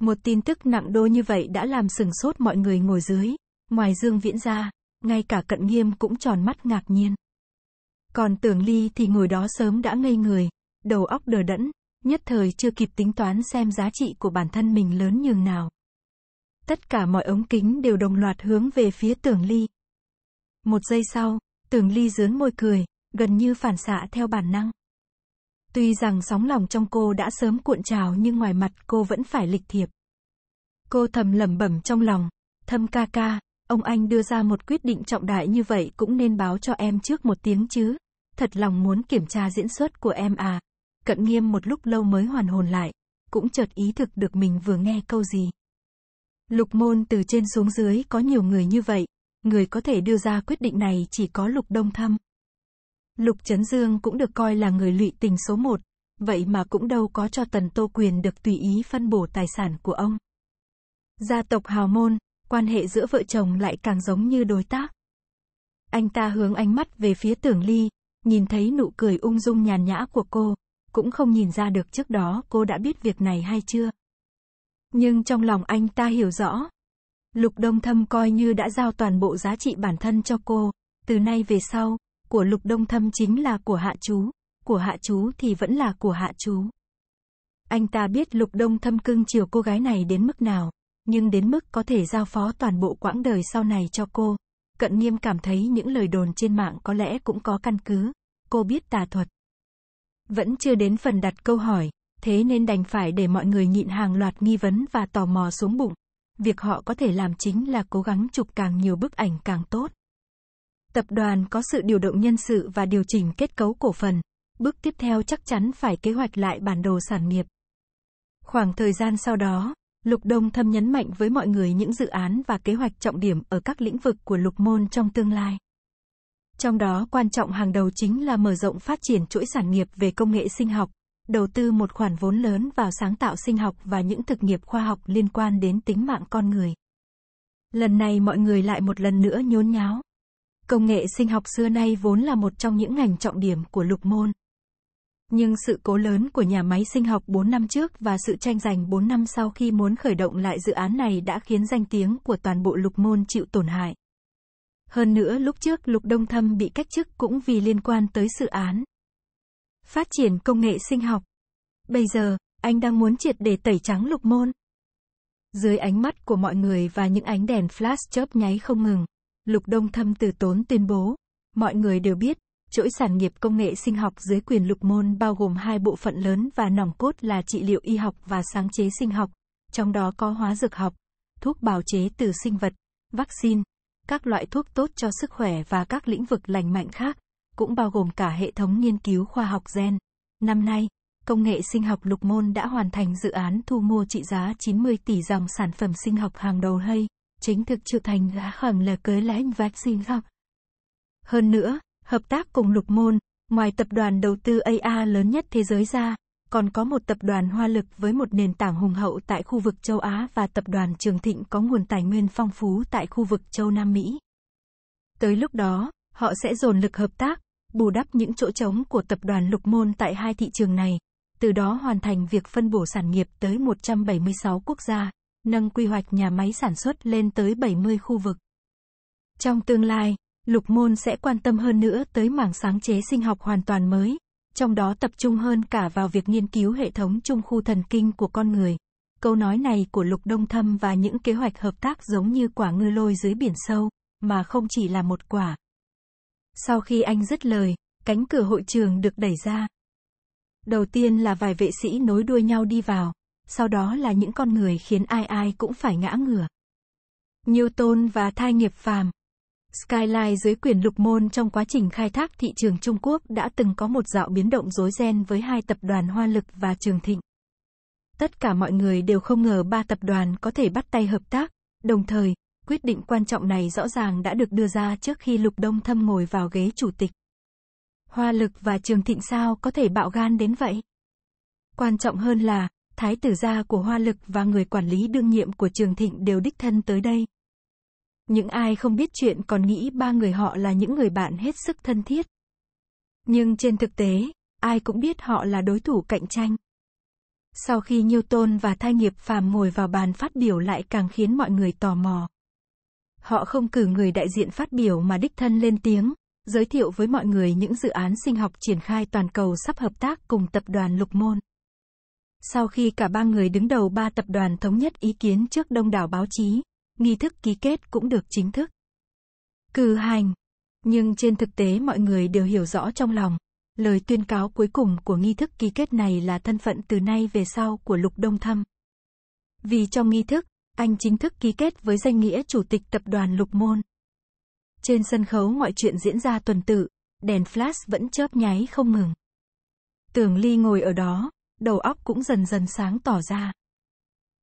Một tin tức nặng đô như vậy đã làm sừng sốt mọi người ngồi dưới. Ngoài Dương Viễn ra, ngay cả cận nghiêm cũng tròn mắt ngạc nhiên. Còn tưởng ly thì ngồi đó sớm đã ngây người, đầu óc đờ đẫn, nhất thời chưa kịp tính toán xem giá trị của bản thân mình lớn nhường nào. Tất cả mọi ống kính đều đồng loạt hướng về phía tưởng ly. Một giây sau, tưởng ly dướng môi cười, gần như phản xạ theo bản năng. Tuy rằng sóng lòng trong cô đã sớm cuộn trào nhưng ngoài mặt cô vẫn phải lịch thiệp. Cô thầm lẩm bẩm trong lòng, thâm ca ca, ông anh đưa ra một quyết định trọng đại như vậy cũng nên báo cho em trước một tiếng chứ. Thật lòng muốn kiểm tra diễn xuất của em à. Cận nghiêm một lúc lâu mới hoàn hồn lại, cũng chợt ý thực được mình vừa nghe câu gì. Lục môn từ trên xuống dưới có nhiều người như vậy, người có thể đưa ra quyết định này chỉ có lục đông thâm. Lục Trấn Dương cũng được coi là người lụy tình số một, vậy mà cũng đâu có cho Tần Tô Quyền được tùy ý phân bổ tài sản của ông. Gia tộc hào môn, quan hệ giữa vợ chồng lại càng giống như đối tác. Anh ta hướng ánh mắt về phía tưởng ly, nhìn thấy nụ cười ung dung nhàn nhã của cô, cũng không nhìn ra được trước đó cô đã biết việc này hay chưa. Nhưng trong lòng anh ta hiểu rõ. Lục Đông Thâm coi như đã giao toàn bộ giá trị bản thân cho cô, từ nay về sau, của lục đông thâm chính là của hạ chú, của hạ chú thì vẫn là của hạ chú. Anh ta biết lục đông thâm cưng chiều cô gái này đến mức nào, nhưng đến mức có thể giao phó toàn bộ quãng đời sau này cho cô. Cận nghiêm cảm thấy những lời đồn trên mạng có lẽ cũng có căn cứ. Cô biết tà thuật. Vẫn chưa đến phần đặt câu hỏi, thế nên đành phải để mọi người nhịn hàng loạt nghi vấn và tò mò xuống bụng. Việc họ có thể làm chính là cố gắng chụp càng nhiều bức ảnh càng tốt. Tập đoàn có sự điều động nhân sự và điều chỉnh kết cấu cổ phần. Bước tiếp theo chắc chắn phải kế hoạch lại bản đồ sản nghiệp. Khoảng thời gian sau đó, Lục Đông Thâm nhấn mạnh với mọi người những dự án và kế hoạch trọng điểm ở các lĩnh vực của Lục Môn trong tương lai. Trong đó quan trọng hàng đầu chính là mở rộng phát triển chuỗi sản nghiệp về công nghệ sinh học, đầu tư một khoản vốn lớn vào sáng tạo sinh học và những thực nghiệp khoa học liên quan đến tính mạng con người. Lần này mọi người lại một lần nữa nhốn nháo. Công nghệ sinh học xưa nay vốn là một trong những ngành trọng điểm của lục môn. Nhưng sự cố lớn của nhà máy sinh học 4 năm trước và sự tranh giành 4 năm sau khi muốn khởi động lại dự án này đã khiến danh tiếng của toàn bộ lục môn chịu tổn hại. Hơn nữa lúc trước Lục Đông Thâm bị cách chức cũng vì liên quan tới dự án. Phát triển công nghệ sinh học. Bây giờ, anh đang muốn triệt để tẩy trắng lục môn. Dưới ánh mắt của mọi người và những ánh đèn flash chớp nháy không ngừng, Lục Đông Thâm từ tốn tuyên bố. Mọi người đều biết, chuỗi sản nghiệp công nghệ sinh học dưới quyền lục môn bao gồm hai bộ phận lớn và nòng cốt là trị liệu y học và sáng chế sinh học, trong đó có hóa dược học, thuốc bào chế từ sinh vật, vaccine, các loại thuốc tốt cho sức khỏe và các lĩnh vực lành mạnh khác, cũng bao gồm cả hệ thống nghiên cứu khoa học gen. Năm nay, công nghệ sinh học lục môn đã hoàn thành dự án thu mua trị giá 90 tỷ dòng sản phẩm sinh học hàng đầu hay chính thức trở thành giá hẳn là cưới lãnh vaccine không. Hơn nữa, hợp tác cùng lục môn, ngoài tập đoàn đầu tư AA lớn nhất thế giới ra, còn có một tập đoàn hoa lực với một nền tảng hùng hậu tại khu vực châu Á và tập đoàn Trường Thịnh có nguồn tài nguyên phong phú tại khu vực châu Nam Mỹ. Tới lúc đó, họ sẽ dồn lực hợp tác, bù đắp những chỗ trống của tập đoàn Lục Môn tại hai thị trường này, từ đó hoàn thành việc phân bổ sản nghiệp tới 176 quốc gia nâng quy hoạch nhà máy sản xuất lên tới 70 khu vực. Trong tương lai, Lục Môn sẽ quan tâm hơn nữa tới mảng sáng chế sinh học hoàn toàn mới, trong đó tập trung hơn cả vào việc nghiên cứu hệ thống trung khu thần kinh của con người. Câu nói này của Lục Đông Thâm và những kế hoạch hợp tác giống như quả ngư lôi dưới biển sâu, mà không chỉ là một quả. Sau khi anh dứt lời, cánh cửa hội trường được đẩy ra. Đầu tiên là vài vệ sĩ nối đuôi nhau đi vào, sau đó là những con người khiến ai ai cũng phải ngã ngửa. Newton và thai nghiệp phàm Skyline dưới quyền lục môn trong quá trình khai thác thị trường Trung Quốc đã từng có một dạo biến động rối ren với hai tập đoàn Hoa Lực và Trường Thịnh. Tất cả mọi người đều không ngờ ba tập đoàn có thể bắt tay hợp tác, đồng thời, quyết định quan trọng này rõ ràng đã được đưa ra trước khi Lục Đông Thâm ngồi vào ghế chủ tịch. Hoa Lực và Trường Thịnh sao có thể bạo gan đến vậy? Quan trọng hơn là, thái tử gia của Hoa Lực và người quản lý đương nhiệm của Trường Thịnh đều đích thân tới đây. Những ai không biết chuyện còn nghĩ ba người họ là những người bạn hết sức thân thiết. Nhưng trên thực tế, ai cũng biết họ là đối thủ cạnh tranh. Sau khi Nhiêu Tôn và Thai Nghiệp Phàm ngồi vào bàn phát biểu lại càng khiến mọi người tò mò. Họ không cử người đại diện phát biểu mà đích thân lên tiếng, giới thiệu với mọi người những dự án sinh học triển khai toàn cầu sắp hợp tác cùng tập đoàn Lục Môn. Sau khi cả ba người đứng đầu ba tập đoàn thống nhất ý kiến trước đông đảo báo chí, nghi thức ký kết cũng được chính thức cử hành. Nhưng trên thực tế mọi người đều hiểu rõ trong lòng, lời tuyên cáo cuối cùng của nghi thức ký kết này là thân phận từ nay về sau của Lục Đông Thâm. Vì trong nghi thức, anh chính thức ký kết với danh nghĩa chủ tịch tập đoàn Lục Môn. Trên sân khấu mọi chuyện diễn ra tuần tự, đèn flash vẫn chớp nháy không ngừng. Tưởng Ly ngồi ở đó, đầu óc cũng dần dần sáng tỏ ra.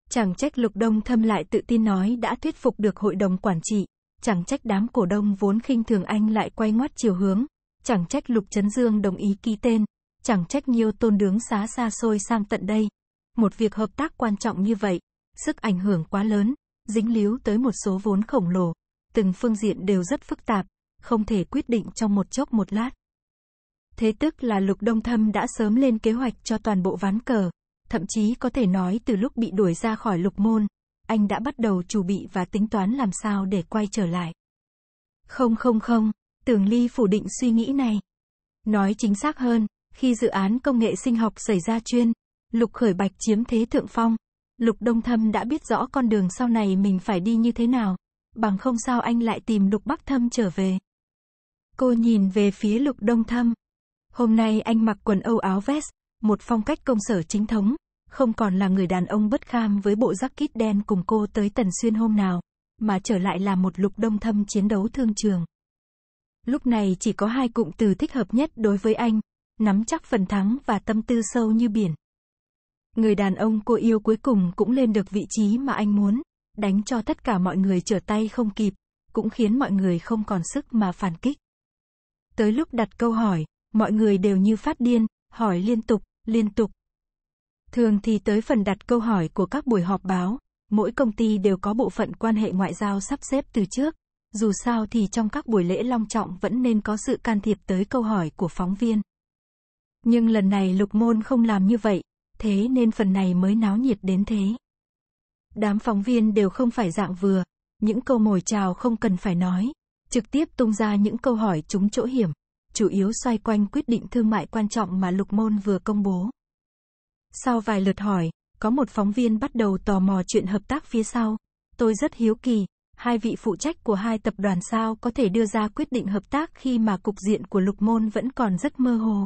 Chẳng trách Lục Đông Thâm lại tự tin nói đã thuyết phục được hội đồng quản trị, chẳng trách đám cổ đông vốn khinh thường anh lại quay ngoắt chiều hướng, chẳng trách Lục Trấn Dương đồng ý ký tên, chẳng trách nhiều tôn đứng xá xa xôi sang tận đây. Một việc hợp tác quan trọng như vậy, sức ảnh hưởng quá lớn, dính líu tới một số vốn khổng lồ, từng phương diện đều rất phức tạp, không thể quyết định trong một chốc một lát. Thế tức là Lục Đông Thâm đã sớm lên kế hoạch cho toàn bộ ván cờ, thậm chí có thể nói từ lúc bị đuổi ra khỏi Lục Môn, anh đã bắt đầu chuẩn bị và tính toán làm sao để quay trở lại. Không không không, Tưởng Ly phủ định suy nghĩ này. Nói chính xác hơn, khi dự án công nghệ sinh học xảy ra chuyên, Lục Khởi Bạch chiếm thế thượng phong, Lục Đông Thâm đã biết rõ con đường sau này mình phải đi như thế nào, bằng không sao anh lại tìm Lục Bắc Thâm trở về. Cô nhìn về phía Lục Đông Thâm, Hôm nay anh mặc quần Âu áo vest, một phong cách công sở chính thống, không còn là người đàn ông bất kham với bộ jacket đen cùng cô tới Tần Xuyên hôm nào, mà trở lại là một lục đông thâm chiến đấu thương trường. Lúc này chỉ có hai cụm từ thích hợp nhất đối với anh, nắm chắc phần thắng và tâm tư sâu như biển. Người đàn ông cô yêu cuối cùng cũng lên được vị trí mà anh muốn, đánh cho tất cả mọi người trở tay không kịp, cũng khiến mọi người không còn sức mà phản kích. Tới lúc đặt câu hỏi, mọi người đều như phát điên, hỏi liên tục, liên tục. Thường thì tới phần đặt câu hỏi của các buổi họp báo, mỗi công ty đều có bộ phận quan hệ ngoại giao sắp xếp từ trước. Dù sao thì trong các buổi lễ long trọng vẫn nên có sự can thiệp tới câu hỏi của phóng viên. Nhưng lần này lục môn không làm như vậy, thế nên phần này mới náo nhiệt đến thế. Đám phóng viên đều không phải dạng vừa, những câu mồi chào không cần phải nói, trực tiếp tung ra những câu hỏi trúng chỗ hiểm chủ yếu xoay quanh quyết định thương mại quan trọng mà Lục Môn vừa công bố. Sau vài lượt hỏi, có một phóng viên bắt đầu tò mò chuyện hợp tác phía sau. Tôi rất hiếu kỳ, hai vị phụ trách của hai tập đoàn sao có thể đưa ra quyết định hợp tác khi mà cục diện của Lục Môn vẫn còn rất mơ hồ.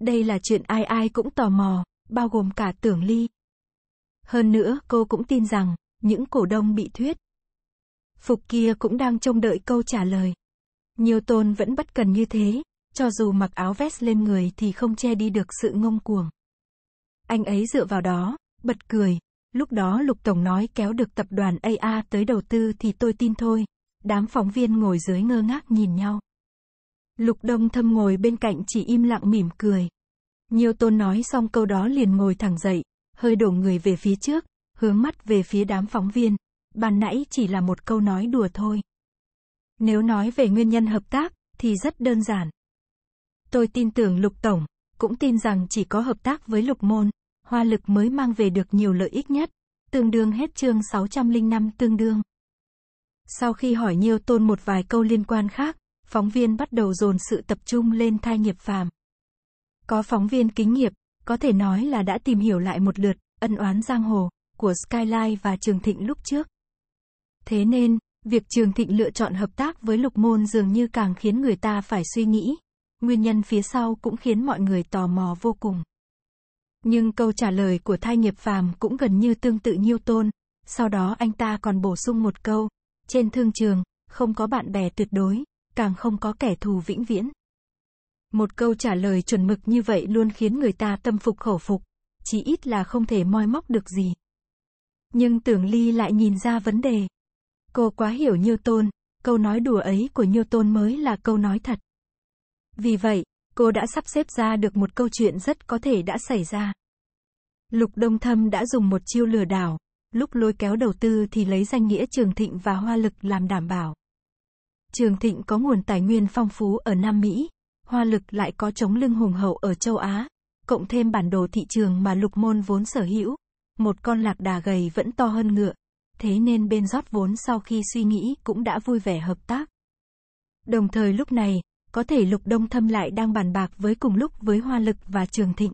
Đây là chuyện ai ai cũng tò mò, bao gồm cả Tưởng Ly. Hơn nữa, cô cũng tin rằng, những cổ đông bị thuyết. Phục kia cũng đang trông đợi câu trả lời tôn vẫn bất cần như thế, cho dù mặc áo vest lên người thì không che đi được sự ngông cuồng. Anh ấy dựa vào đó, bật cười, lúc đó Lục Tổng nói kéo được tập đoàn AA tới đầu tư thì tôi tin thôi, đám phóng viên ngồi dưới ngơ ngác nhìn nhau. Lục Đông Thâm ngồi bên cạnh chỉ im lặng mỉm cười. tôn nói xong câu đó liền ngồi thẳng dậy, hơi đổ người về phía trước, hướng mắt về phía đám phóng viên. Ban nãy chỉ là một câu nói đùa thôi. Nếu nói về nguyên nhân hợp tác, thì rất đơn giản. Tôi tin tưởng Lục Tổng, cũng tin rằng chỉ có hợp tác với Lục Môn, Hoa Lực mới mang về được nhiều lợi ích nhất, tương đương hết chương 605 tương đương. Sau khi hỏi Nhiêu Tôn một vài câu liên quan khác, phóng viên bắt đầu dồn sự tập trung lên thai nghiệp phàm. Có phóng viên kính nghiệp, có thể nói là đã tìm hiểu lại một lượt, ân oán giang hồ, của Skyline và Trường Thịnh lúc trước. Thế nên, Việc Trường Thịnh lựa chọn hợp tác với Lục Môn dường như càng khiến người ta phải suy nghĩ. Nguyên nhân phía sau cũng khiến mọi người tò mò vô cùng. Nhưng câu trả lời của Thai Nghiệp Phàm cũng gần như tương tự Nhiêu Tôn. Sau đó anh ta còn bổ sung một câu. Trên thương trường, không có bạn bè tuyệt đối, càng không có kẻ thù vĩnh viễn. Một câu trả lời chuẩn mực như vậy luôn khiến người ta tâm phục khẩu phục, chỉ ít là không thể moi móc được gì. Nhưng tưởng ly lại nhìn ra vấn đề, Cô quá hiểu Newton, câu nói đùa ấy của Newton mới là câu nói thật. Vì vậy, cô đã sắp xếp ra được một câu chuyện rất có thể đã xảy ra. Lục Đông Thâm đã dùng một chiêu lừa đảo, lúc lôi kéo đầu tư thì lấy danh nghĩa Trường Thịnh và Hoa Lực làm đảm bảo. Trường Thịnh có nguồn tài nguyên phong phú ở Nam Mỹ, Hoa Lực lại có chống lưng hùng hậu ở châu Á, cộng thêm bản đồ thị trường mà Lục Môn vốn sở hữu, một con lạc đà gầy vẫn to hơn ngựa, thế nên bên rót vốn sau khi suy nghĩ cũng đã vui vẻ hợp tác. Đồng thời lúc này, có thể Lục Đông Thâm lại đang bàn bạc với cùng lúc với Hoa Lực và Trường Thịnh.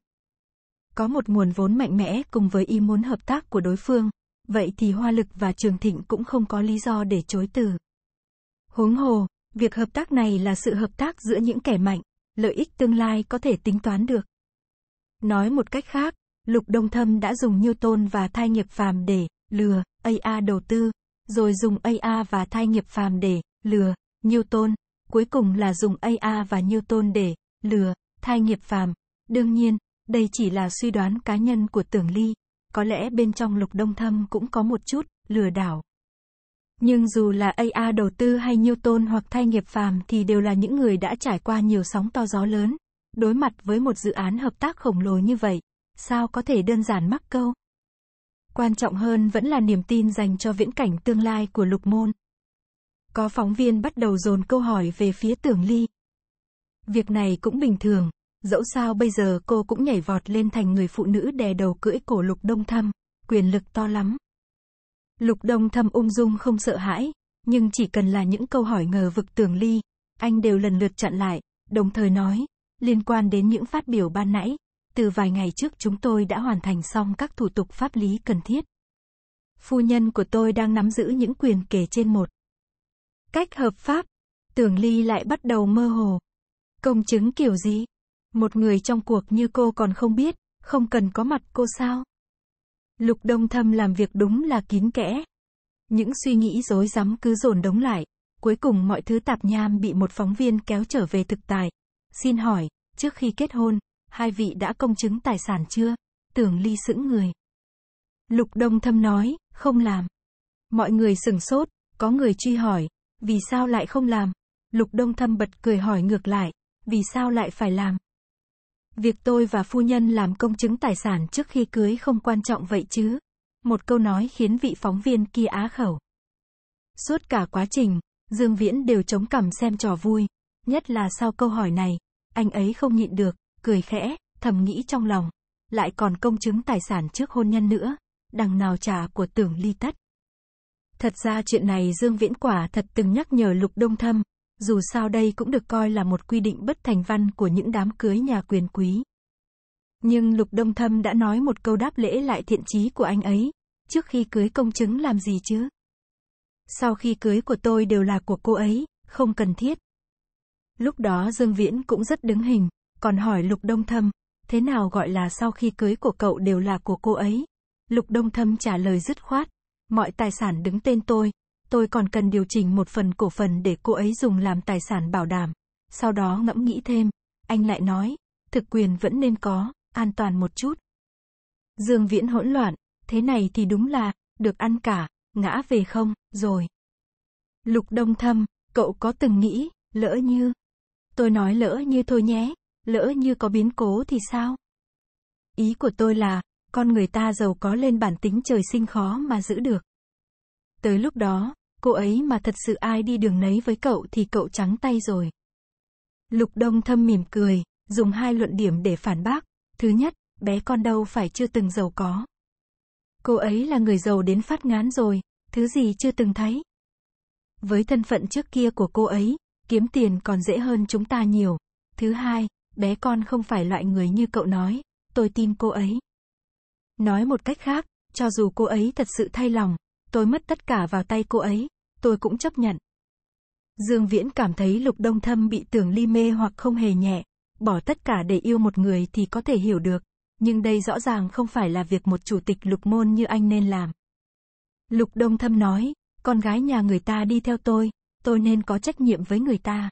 Có một nguồn vốn mạnh mẽ cùng với ý muốn hợp tác của đối phương, vậy thì Hoa Lực và Trường Thịnh cũng không có lý do để chối từ. Huống hồ, việc hợp tác này là sự hợp tác giữa những kẻ mạnh, lợi ích tương lai có thể tính toán được. Nói một cách khác, Lục Đông Thâm đã dùng Newton và thai nghiệp phàm để lừa AI đầu tư, rồi dùng AI và thai nghiệp phàm để lừa Newton, cuối cùng là dùng AI và Newton để lừa thai nghiệp phàm. Đương nhiên, đây chỉ là suy đoán cá nhân của Tưởng Ly, có lẽ bên trong Lục Đông Thâm cũng có một chút lừa đảo. Nhưng dù là AI đầu tư hay Newton hoặc thai nghiệp phàm thì đều là những người đã trải qua nhiều sóng to gió lớn. Đối mặt với một dự án hợp tác khổng lồ như vậy, sao có thể đơn giản mắc câu? Quan trọng hơn vẫn là niềm tin dành cho viễn cảnh tương lai của lục môn. Có phóng viên bắt đầu dồn câu hỏi về phía tưởng ly. Việc này cũng bình thường, dẫu sao bây giờ cô cũng nhảy vọt lên thành người phụ nữ đè đầu cưỡi cổ lục đông thâm, quyền lực to lắm. Lục đông thâm ung dung không sợ hãi, nhưng chỉ cần là những câu hỏi ngờ vực tưởng ly, anh đều lần lượt chặn lại, đồng thời nói, liên quan đến những phát biểu ban nãy, từ vài ngày trước chúng tôi đã hoàn thành xong các thủ tục pháp lý cần thiết. Phu nhân của tôi đang nắm giữ những quyền kể trên một. Cách hợp pháp, tưởng ly lại bắt đầu mơ hồ. Công chứng kiểu gì? Một người trong cuộc như cô còn không biết, không cần có mặt cô sao? Lục Đông Thâm làm việc đúng là kín kẽ. Những suy nghĩ rối rắm cứ dồn đống lại, cuối cùng mọi thứ tạp nham bị một phóng viên kéo trở về thực tại. Xin hỏi, trước khi kết hôn, hai vị đã công chứng tài sản chưa? Tưởng ly sững người. Lục Đông Thâm nói, không làm. Mọi người sừng sốt, có người truy hỏi, vì sao lại không làm? Lục Đông Thâm bật cười hỏi ngược lại, vì sao lại phải làm? Việc tôi và phu nhân làm công chứng tài sản trước khi cưới không quan trọng vậy chứ? Một câu nói khiến vị phóng viên kia á khẩu. Suốt cả quá trình, Dương Viễn đều chống cằm xem trò vui, nhất là sau câu hỏi này, anh ấy không nhịn được, cười khẽ, thầm nghĩ trong lòng. Lại còn công chứng tài sản trước hôn nhân nữa, đằng nào trả của tưởng ly tất. Thật ra chuyện này Dương Viễn Quả thật từng nhắc nhở Lục Đông Thâm, dù sao đây cũng được coi là một quy định bất thành văn của những đám cưới nhà quyền quý. Nhưng Lục Đông Thâm đã nói một câu đáp lễ lại thiện chí của anh ấy, trước khi cưới công chứng làm gì chứ? Sau khi cưới của tôi đều là của cô ấy, không cần thiết. Lúc đó Dương Viễn cũng rất đứng hình, còn hỏi Lục Đông Thâm, thế nào gọi là sau khi cưới của cậu đều là của cô ấy? Lục Đông Thâm trả lời dứt khoát, mọi tài sản đứng tên tôi, tôi còn cần điều chỉnh một phần cổ phần để cô ấy dùng làm tài sản bảo đảm. Sau đó ngẫm nghĩ thêm, anh lại nói, thực quyền vẫn nên có, an toàn một chút. Dương Viễn hỗn loạn, thế này thì đúng là, được ăn cả, ngã về không, rồi. Lục Đông Thâm, cậu có từng nghĩ, lỡ như. Tôi nói lỡ như thôi nhé, lỡ như có biến cố thì sao? Ý của tôi là, con người ta giàu có lên bản tính trời sinh khó mà giữ được. Tới lúc đó, cô ấy mà thật sự ai đi đường nấy với cậu thì cậu trắng tay rồi. Lục Đông thâm mỉm cười, dùng hai luận điểm để phản bác. Thứ nhất, bé con đâu phải chưa từng giàu có. Cô ấy là người giàu đến phát ngán rồi, thứ gì chưa từng thấy. Với thân phận trước kia của cô ấy, kiếm tiền còn dễ hơn chúng ta nhiều. Thứ hai, bé con không phải loại người như cậu nói, tôi tin cô ấy. Nói một cách khác, cho dù cô ấy thật sự thay lòng, tôi mất tất cả vào tay cô ấy, tôi cũng chấp nhận. Dương Viễn cảm thấy Lục Đông Thâm bị tưởng ly mê hoặc không hề nhẹ, bỏ tất cả để yêu một người thì có thể hiểu được, nhưng đây rõ ràng không phải là việc một chủ tịch lục môn như anh nên làm. Lục Đông Thâm nói, con gái nhà người ta đi theo tôi, tôi nên có trách nhiệm với người ta.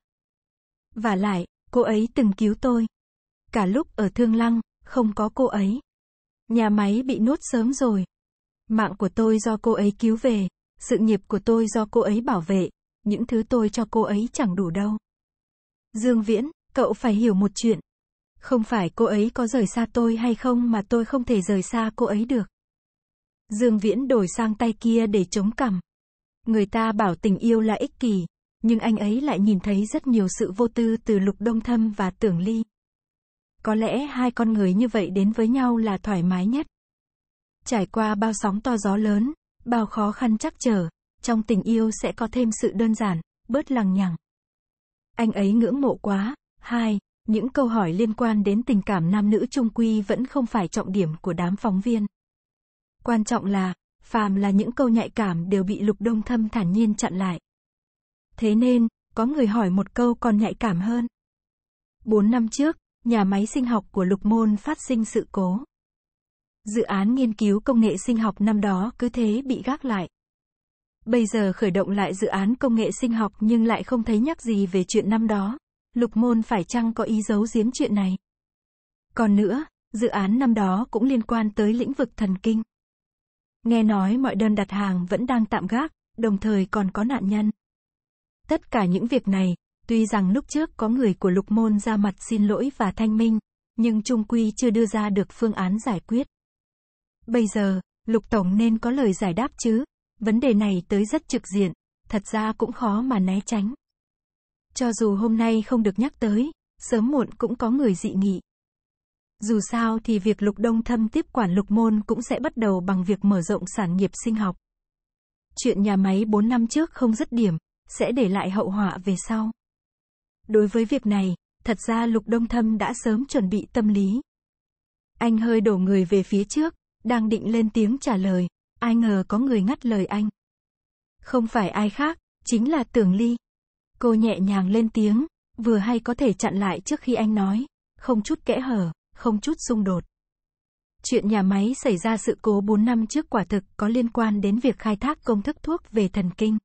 Và lại, Cô ấy từng cứu tôi. Cả lúc ở Thương Lăng, không có cô ấy. Nhà máy bị nốt sớm rồi. Mạng của tôi do cô ấy cứu về, sự nghiệp của tôi do cô ấy bảo vệ, những thứ tôi cho cô ấy chẳng đủ đâu. Dương Viễn, cậu phải hiểu một chuyện. Không phải cô ấy có rời xa tôi hay không mà tôi không thể rời xa cô ấy được. Dương Viễn đổi sang tay kia để chống cằm. Người ta bảo tình yêu là ích kỷ, nhưng anh ấy lại nhìn thấy rất nhiều sự vô tư từ Lục Đông Thâm và Tưởng Ly. Có lẽ hai con người như vậy đến với nhau là thoải mái nhất. Trải qua bao sóng to gió lớn, bao khó khăn chắc trở, trong tình yêu sẽ có thêm sự đơn giản, bớt lằng nhằng. Anh ấy ngưỡng mộ quá. Hai, những câu hỏi liên quan đến tình cảm nam nữ trung quy vẫn không phải trọng điểm của đám phóng viên. Quan trọng là, phàm là những câu nhạy cảm đều bị Lục Đông Thâm thản nhiên chặn lại. Thế nên, có người hỏi một câu còn nhạy cảm hơn. bốn năm trước, nhà máy sinh học của Lục Môn phát sinh sự cố. Dự án nghiên cứu công nghệ sinh học năm đó cứ thế bị gác lại. Bây giờ khởi động lại dự án công nghệ sinh học nhưng lại không thấy nhắc gì về chuyện năm đó. Lục Môn phải chăng có ý giấu giếm chuyện này? Còn nữa, dự án năm đó cũng liên quan tới lĩnh vực thần kinh. Nghe nói mọi đơn đặt hàng vẫn đang tạm gác, đồng thời còn có nạn nhân. Tất cả những việc này, tuy rằng lúc trước có người của lục môn ra mặt xin lỗi và thanh minh, nhưng trung quy chưa đưa ra được phương án giải quyết. Bây giờ, lục tổng nên có lời giải đáp chứ, vấn đề này tới rất trực diện, thật ra cũng khó mà né tránh. Cho dù hôm nay không được nhắc tới, sớm muộn cũng có người dị nghị. Dù sao thì việc lục đông thâm tiếp quản lục môn cũng sẽ bắt đầu bằng việc mở rộng sản nghiệp sinh học. Chuyện nhà máy 4 năm trước không dứt điểm, sẽ để lại hậu họa về sau. Đối với việc này, thật ra Lục Đông Thâm đã sớm chuẩn bị tâm lý. Anh hơi đổ người về phía trước, đang định lên tiếng trả lời, ai ngờ có người ngắt lời anh. Không phải ai khác, chính là Tưởng Ly. Cô nhẹ nhàng lên tiếng, vừa hay có thể chặn lại trước khi anh nói, không chút kẽ hở, không chút xung đột. Chuyện nhà máy xảy ra sự cố 4 năm trước quả thực có liên quan đến việc khai thác công thức thuốc về thần kinh.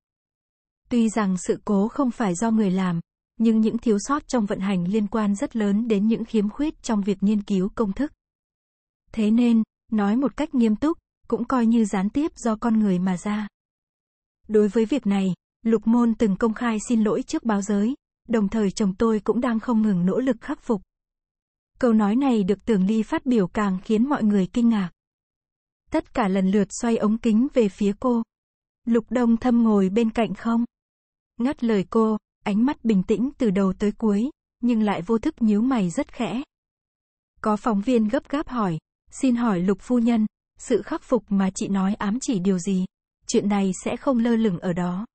Tuy rằng sự cố không phải do người làm, nhưng những thiếu sót trong vận hành liên quan rất lớn đến những khiếm khuyết trong việc nghiên cứu công thức. Thế nên, nói một cách nghiêm túc, cũng coi như gián tiếp do con người mà ra. Đối với việc này, Lục Môn từng công khai xin lỗi trước báo giới, đồng thời chồng tôi cũng đang không ngừng nỗ lực khắc phục. Câu nói này được Tưởng Ly phát biểu càng khiến mọi người kinh ngạc. Tất cả lần lượt xoay ống kính về phía cô. Lục Đông Thâm ngồi bên cạnh không? Ngắt lời cô, ánh mắt bình tĩnh từ đầu tới cuối, nhưng lại vô thức nhíu mày rất khẽ. Có phóng viên gấp gáp hỏi, xin hỏi lục phu nhân, sự khắc phục mà chị nói ám chỉ điều gì? Chuyện này sẽ không lơ lửng ở đó.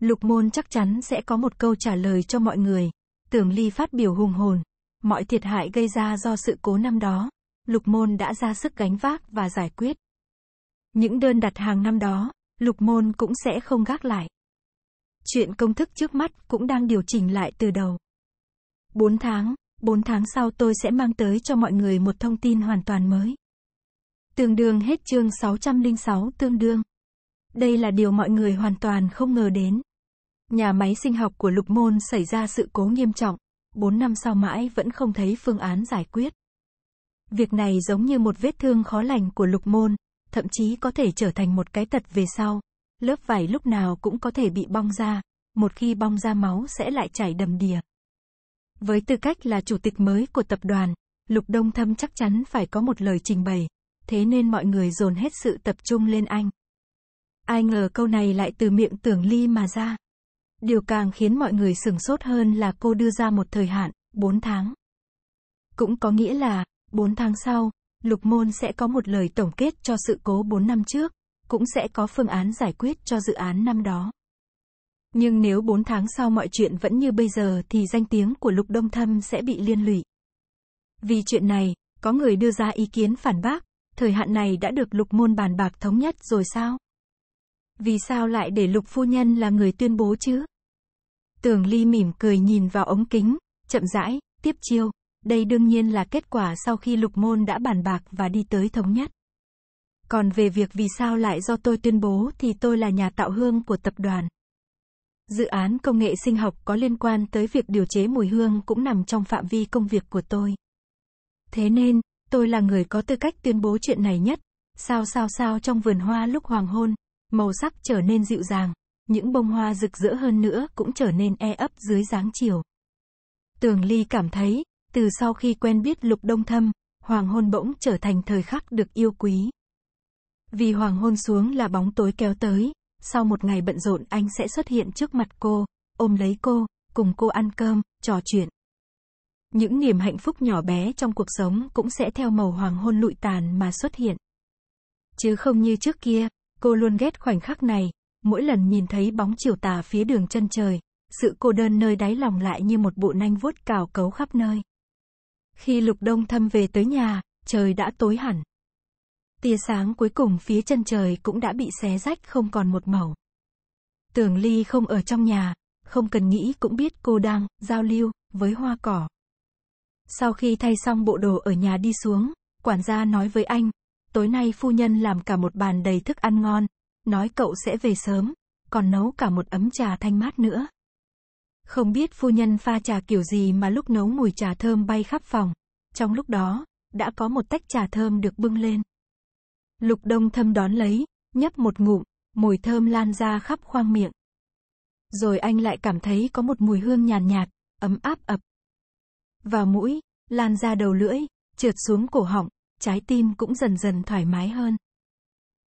Lục môn chắc chắn sẽ có một câu trả lời cho mọi người. Tưởng Ly phát biểu hùng hồn. Mọi thiệt hại gây ra do sự cố năm đó, Lục Môn đã ra sức gánh vác và giải quyết. Những đơn đặt hàng năm đó, Lục Môn cũng sẽ không gác lại chuyện công thức trước mắt cũng đang điều chỉnh lại từ đầu. 4 tháng, 4 tháng sau tôi sẽ mang tới cho mọi người một thông tin hoàn toàn mới. Tương đương hết chương 606 tương đương. Đây là điều mọi người hoàn toàn không ngờ đến. Nhà máy sinh học của Lục Môn xảy ra sự cố nghiêm trọng, 4 năm sau mãi vẫn không thấy phương án giải quyết. Việc này giống như một vết thương khó lành của Lục Môn, thậm chí có thể trở thành một cái tật về sau, lớp vải lúc nào cũng có thể bị bong ra, một khi bong ra máu sẽ lại chảy đầm đìa. Với tư cách là chủ tịch mới của tập đoàn, Lục Đông Thâm chắc chắn phải có một lời trình bày, thế nên mọi người dồn hết sự tập trung lên anh. Ai ngờ câu này lại từ miệng tưởng ly mà ra. Điều càng khiến mọi người sửng sốt hơn là cô đưa ra một thời hạn, 4 tháng. Cũng có nghĩa là, 4 tháng sau, Lục Môn sẽ có một lời tổng kết cho sự cố 4 năm trước cũng sẽ có phương án giải quyết cho dự án năm đó. Nhưng nếu 4 tháng sau mọi chuyện vẫn như bây giờ thì danh tiếng của Lục Đông Thâm sẽ bị liên lụy. Vì chuyện này, có người đưa ra ý kiến phản bác, thời hạn này đã được Lục Môn bàn bạc thống nhất rồi sao? Vì sao lại để Lục Phu Nhân là người tuyên bố chứ? tường Ly mỉm cười nhìn vào ống kính, chậm rãi, tiếp chiêu. Đây đương nhiên là kết quả sau khi Lục Môn đã bàn bạc và đi tới thống nhất. Còn về việc vì sao lại do tôi tuyên bố thì tôi là nhà tạo hương của tập đoàn. Dự án công nghệ sinh học có liên quan tới việc điều chế mùi hương cũng nằm trong phạm vi công việc của tôi. Thế nên, tôi là người có tư cách tuyên bố chuyện này nhất. Sao sao sao trong vườn hoa lúc hoàng hôn, màu sắc trở nên dịu dàng, những bông hoa rực rỡ hơn nữa cũng trở nên e ấp dưới dáng chiều. Tường Ly cảm thấy, từ sau khi quen biết Lục Đông Thâm, hoàng hôn bỗng trở thành thời khắc được yêu quý. Vì hoàng hôn xuống là bóng tối kéo tới, sau một ngày bận rộn anh sẽ xuất hiện trước mặt cô, ôm lấy cô, cùng cô ăn cơm, trò chuyện. Những niềm hạnh phúc nhỏ bé trong cuộc sống cũng sẽ theo màu hoàng hôn lụi tàn mà xuất hiện. Chứ không như trước kia, cô luôn ghét khoảnh khắc này, mỗi lần nhìn thấy bóng chiều tà phía đường chân trời, sự cô đơn nơi đáy lòng lại như một bộ nanh vuốt cào cấu khắp nơi. Khi Lục Đông Thâm về tới nhà, trời đã tối hẳn tia sáng cuối cùng phía chân trời cũng đã bị xé rách không còn một màu Tưởng Ly không ở trong nhà, không cần nghĩ cũng biết cô đang giao lưu với hoa cỏ. Sau khi thay xong bộ đồ ở nhà đi xuống, quản gia nói với anh, tối nay phu nhân làm cả một bàn đầy thức ăn ngon, nói cậu sẽ về sớm, còn nấu cả một ấm trà thanh mát nữa. Không biết phu nhân pha trà kiểu gì mà lúc nấu mùi trà thơm bay khắp phòng. Trong lúc đó, đã có một tách trà thơm được bưng lên. Lục Đông Thâm đón lấy, nhấp một ngụm, mùi thơm lan ra khắp khoang miệng. Rồi anh lại cảm thấy có một mùi hương nhàn nhạt, ấm áp ập. Vào mũi, lan ra đầu lưỡi, trượt xuống cổ họng, trái tim cũng dần dần thoải mái hơn.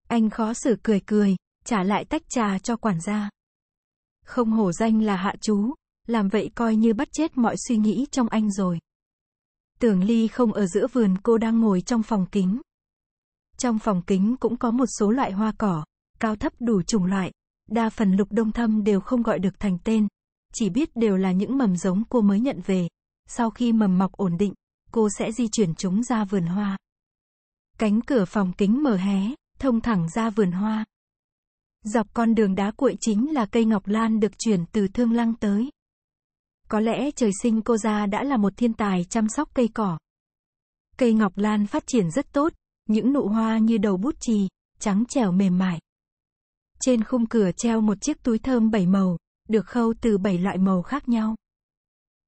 Anh khó xử cười cười, trả lại tách trà cho quản gia. Không hổ danh là hạ chú, làm vậy coi như bắt chết mọi suy nghĩ trong anh rồi. Tưởng Ly không ở giữa vườn cô đang ngồi trong phòng kính. Trong phòng kính cũng có một số loại hoa cỏ, cao thấp đủ chủng loại, đa phần lục đông thâm đều không gọi được thành tên, chỉ biết đều là những mầm giống cô mới nhận về. Sau khi mầm mọc ổn định, cô sẽ di chuyển chúng ra vườn hoa. Cánh cửa phòng kính mở hé, thông thẳng ra vườn hoa. Dọc con đường đá cuội chính là cây ngọc lan được chuyển từ Thương Lăng tới. Có lẽ trời sinh cô ra đã là một thiên tài chăm sóc cây cỏ. Cây ngọc lan phát triển rất tốt, những nụ hoa như đầu bút chì, trắng trẻo mềm mại. Trên khung cửa treo một chiếc túi thơm bảy màu, được khâu từ bảy loại màu khác nhau.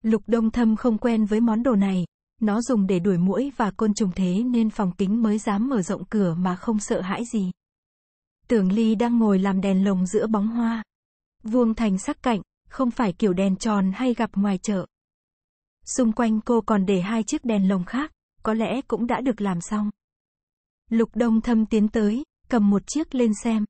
Lục Đông Thâm không quen với món đồ này, nó dùng để đuổi muỗi và côn trùng thế nên phòng kính mới dám mở rộng cửa mà không sợ hãi gì. Tưởng Ly đang ngồi làm đèn lồng giữa bóng hoa. Vuông thành sắc cạnh, không phải kiểu đèn tròn hay gặp ngoài chợ. Xung quanh cô còn để hai chiếc đèn lồng khác, có lẽ cũng đã được làm xong. Lục Đông Thâm tiến tới, cầm một chiếc lên xem.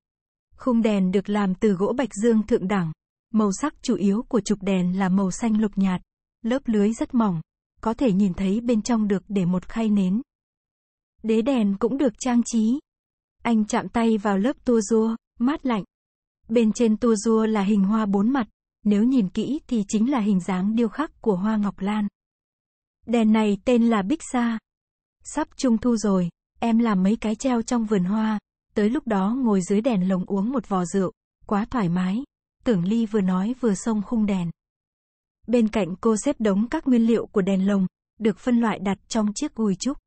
Khung đèn được làm từ gỗ bạch dương thượng đẳng. Màu sắc chủ yếu của trục đèn là màu xanh lục nhạt. Lớp lưới rất mỏng, có thể nhìn thấy bên trong được để một khay nến. Đế đèn cũng được trang trí. Anh chạm tay vào lớp tua rua, mát lạnh. Bên trên tua rua là hình hoa bốn mặt, nếu nhìn kỹ thì chính là hình dáng điêu khắc của hoa ngọc lan. Đèn này tên là Bích Sa. Sắp trung thu rồi, Em làm mấy cái treo trong vườn hoa, tới lúc đó ngồi dưới đèn lồng uống một vò rượu, quá thoải mái. Tưởng Ly vừa nói vừa xông khung đèn. Bên cạnh cô xếp đống các nguyên liệu của đèn lồng, được phân loại đặt trong chiếc gùi trúc.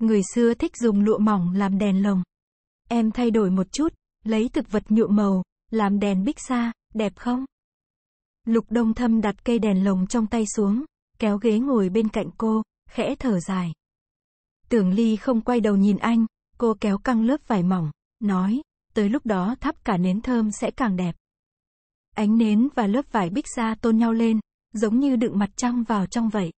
Người xưa thích dùng lụa mỏng làm đèn lồng. Em thay đổi một chút, lấy thực vật nhuộm màu, làm đèn bích xa, đẹp không? Lục Đông Thâm đặt cây đèn lồng trong tay xuống, kéo ghế ngồi bên cạnh cô, khẽ thở dài. Tưởng Ly không quay đầu nhìn anh, cô kéo căng lớp vải mỏng, nói, tới lúc đó thắp cả nến thơm sẽ càng đẹp. Ánh nến và lớp vải bích ra tôn nhau lên, giống như đựng mặt trăng vào trong vậy.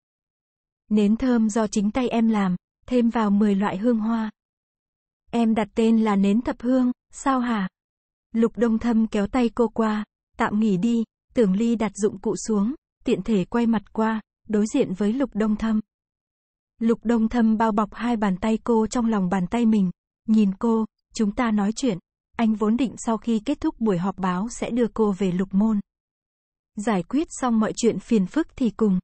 Nến thơm do chính tay em làm, thêm vào 10 loại hương hoa. Em đặt tên là nến thập hương, sao hả? Lục Đông Thâm kéo tay cô qua, tạm nghỉ đi, Tưởng Ly đặt dụng cụ xuống, tiện thể quay mặt qua, đối diện với Lục Đông Thâm. Lục Đông Thâm bao bọc hai bàn tay cô trong lòng bàn tay mình. Nhìn cô, chúng ta nói chuyện. Anh vốn định sau khi kết thúc buổi họp báo sẽ đưa cô về lục môn. Giải quyết xong mọi chuyện phiền phức thì cùng.